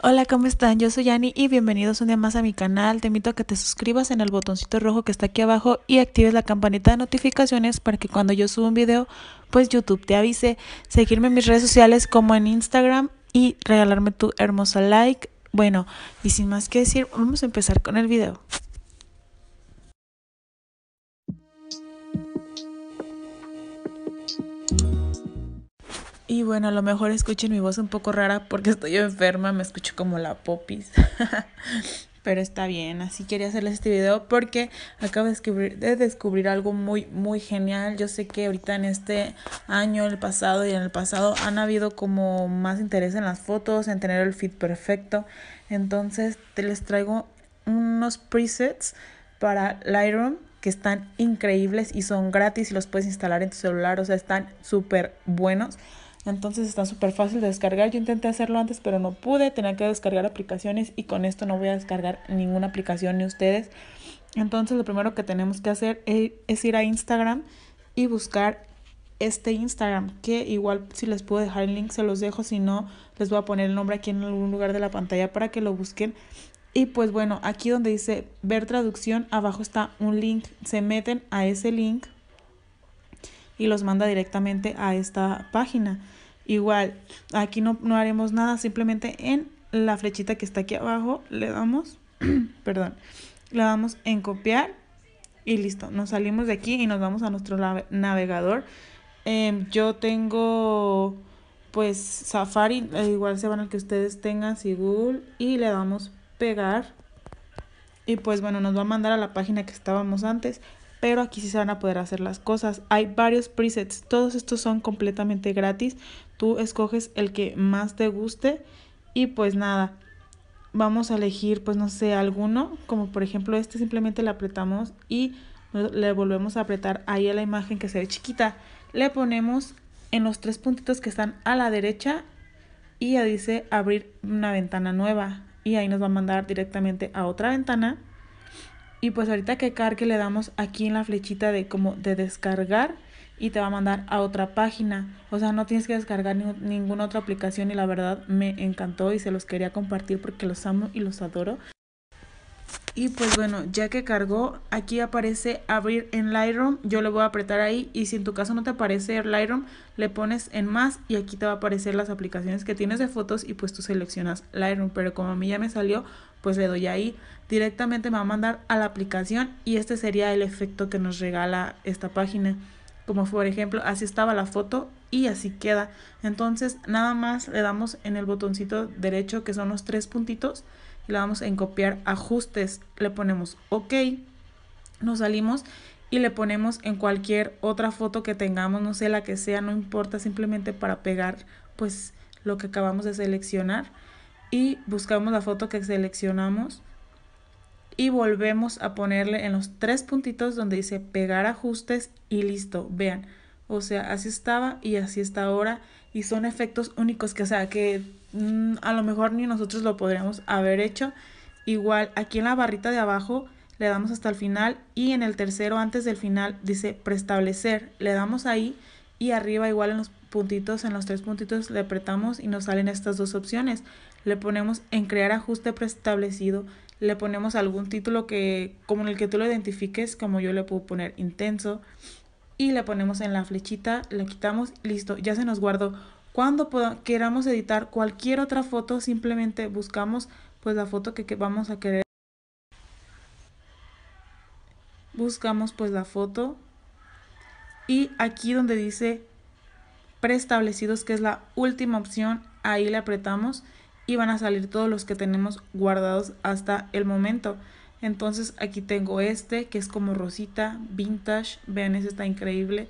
Hola, ¿cómo están? Yo soy Yani y bienvenidos un día más a mi canal. Te invito a que te suscribas en el botoncito rojo que está aquí abajo y actives la campanita de notificaciones para que cuando yo suba un video, pues YouTube te avise. Seguirme en mis redes sociales como en Instagram y regalarme tu hermosa like. Bueno, y sin más que decir, vamos a empezar con el video. Y bueno, a lo mejor escuchen mi voz un poco rara porque estoy enferma, me escucho como la popis. Pero está bien, así quería hacerles este video porque acabo de descubrir, algo muy, muy genial. Yo sé que ahorita en este año, el pasado y en el pasado han habido como más interés en las fotos, en tener el fit perfecto. Entonces te les traigo unos presets para Lightroom que están increíbles y son gratis y los puedes instalar en tu celular, o sea, están súper buenos. Entonces está súper fácil de descargar. Yo intenté hacerlo antes, pero no pude. Tenía que descargar aplicaciones y con esto no voy a descargar ninguna aplicación ni ustedes. Entonces lo primero que tenemos que hacer e, es ir a Instagram y buscar este Instagram, que igual si les puedo dejar el link se los dejo, si no les voy a poner el nombre aquí en algún lugar de la pantalla para que lo busquen. Y pues bueno, aquí donde dice ver traducción, abajo está un link, se meten a ese link y los manda directamente a esta página. Igual, aquí no, haremos nada, simplemente en la flechita que está aquí abajo le damos, perdón, le damos en copiar y listo. Nos salimos de aquí y nos vamos a nuestro navegador. Em, yo tengo pues Safari, eh, igual se van al que ustedes tengan, si Google, y le damos pegar. Y pues bueno, nos va a mandar a la página que estábamos antes pero aquí sí se van a poder hacer las cosas. Hay varios presets, todos estos son completamente gratis. Tú escoges el que más te guste y pues nada, vamos a elegir pues no sé alguno, como por ejemplo este simplemente le apretamos y le volvemos a apretar ahí a la imagen que se ve chiquita. Le ponemos en los tres puntitos que están a la derecha y ya dice abrir una ventana nueva y ahí nos va a mandar directamente a otra ventana y pues ahorita que cargue le damos aquí en la flechita de como de descargar y te va a mandar a otra página. O sea, no tienes que descargar ninguna otra aplicación y la verdad me encantó y se los quería compartir porque los amo y los adoro y pues bueno ya que cargó aquí aparece abrir en Lightroom yo le voy a apretar ahí y si en tu caso no te aparece Lightroom le pones en más y aquí te va a aparecer las aplicaciones que tienes de fotos y pues tú seleccionas Lightroom pero como a mí ya me salió pues le doy ahí directamente me va a mandar a la aplicación y este sería el efecto que nos regala esta página como por ejemplo así estaba la foto y así queda entonces nada más le damos en el botoncito derecho que son los tres puntitos y vamos vamos en copiar ajustes, le ponemos OK, nos salimos y le ponemos en cualquier otra foto que tengamos, no sé la que sea, no importa, simplemente para pegar pues lo que acabamos de seleccionar y buscamos la foto que seleccionamos y volvemos a ponerle en los tres puntitos donde dice pegar ajustes y listo, vean, o sea, así estaba y así está ahora y son efectos únicos que, sea, que mm, a lo mejor ni nosotros lo podríamos haber hecho. Igual aquí en la barrita de abajo le damos hasta el final y en el tercero antes del final dice preestablecer, le damos ahí y arriba igual en los puntitos, en los tres puntitos le apretamos y nos salen estas dos opciones. Le ponemos en crear ajuste preestablecido, le ponemos algún título que como en el que tú lo identifiques, como yo le puedo poner intenso, y le ponemos en la flechita, le quitamos, listo, ya se nos guardó. Cuando queramos editar cualquier otra foto, simplemente buscamos pues la foto que, que vamos a querer. Buscamos pues la foto y aquí donde dice preestablecidos, que es la última opción, ahí le apretamos y van a salir todos los que tenemos guardados hasta el momento. Entonces aquí tengo este que es como rosita, vintage. Vean, ese está increíble.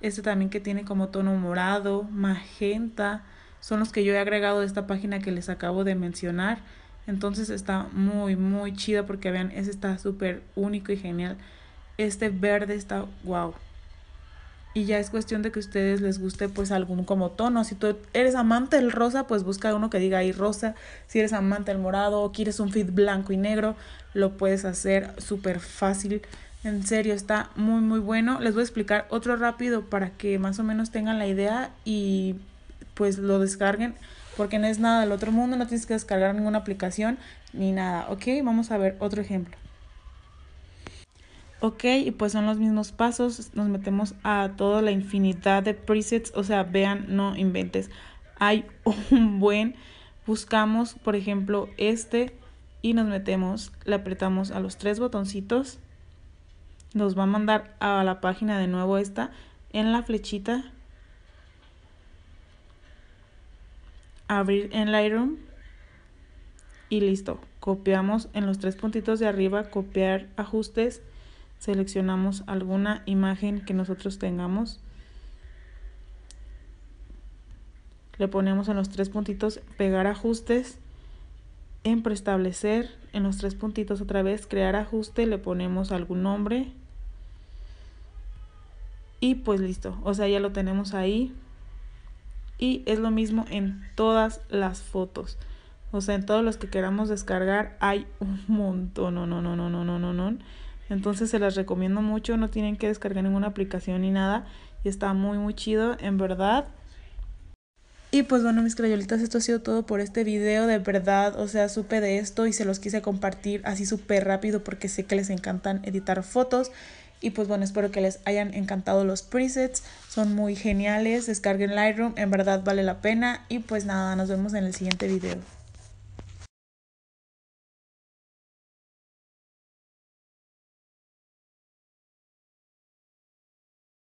Este también que tiene como tono morado, magenta. Son los que yo he agregado de esta página que les acabo de mencionar. Entonces está muy, muy chida porque vean, ese está súper único y genial. Este verde está wow y ya es cuestión de que a ustedes les guste pues algún como tono. Si tú eres amante del rosa, pues busca uno que diga ahí rosa. Si eres amante del morado o quieres un fit blanco y negro, lo puedes hacer súper fácil. En serio, está muy muy bueno. Les voy a explicar otro rápido para que más o menos tengan la idea y pues lo descarguen. Porque no es nada del otro mundo, no tienes que descargar ninguna aplicación ni nada. Ok, vamos a ver otro ejemplo. Ok, y pues son los mismos pasos, nos metemos a toda la infinidad de presets, o sea, vean, no inventes. Hay un buen, buscamos, por ejemplo, este y nos metemos, le apretamos a los tres botoncitos, nos va a mandar a la página de nuevo esta, en la flechita, abrir en Lightroom y listo. Copiamos en los tres puntitos de arriba, copiar ajustes seleccionamos alguna imagen que nosotros tengamos. Le ponemos en los tres puntitos pegar ajustes, en preestablecer, en los tres puntitos otra vez crear ajuste, le ponemos algún nombre y pues listo, o sea ya lo tenemos ahí y es lo mismo en todas las fotos. O sea, en todos los que queramos descargar hay un montón, no, no, no, no, no, no, no, no entonces se las recomiendo mucho, no tienen que descargar ninguna aplicación ni nada. Y está muy muy chido, en verdad. Y pues bueno, mis crayolitas, esto ha sido todo por este video, de verdad, o sea, supe de esto y se los quise compartir así súper rápido porque sé que les encantan editar fotos. Y pues bueno, espero que les hayan encantado los presets, son muy geniales, descarguen Lightroom, en verdad vale la pena. Y pues nada, nos vemos en el siguiente video.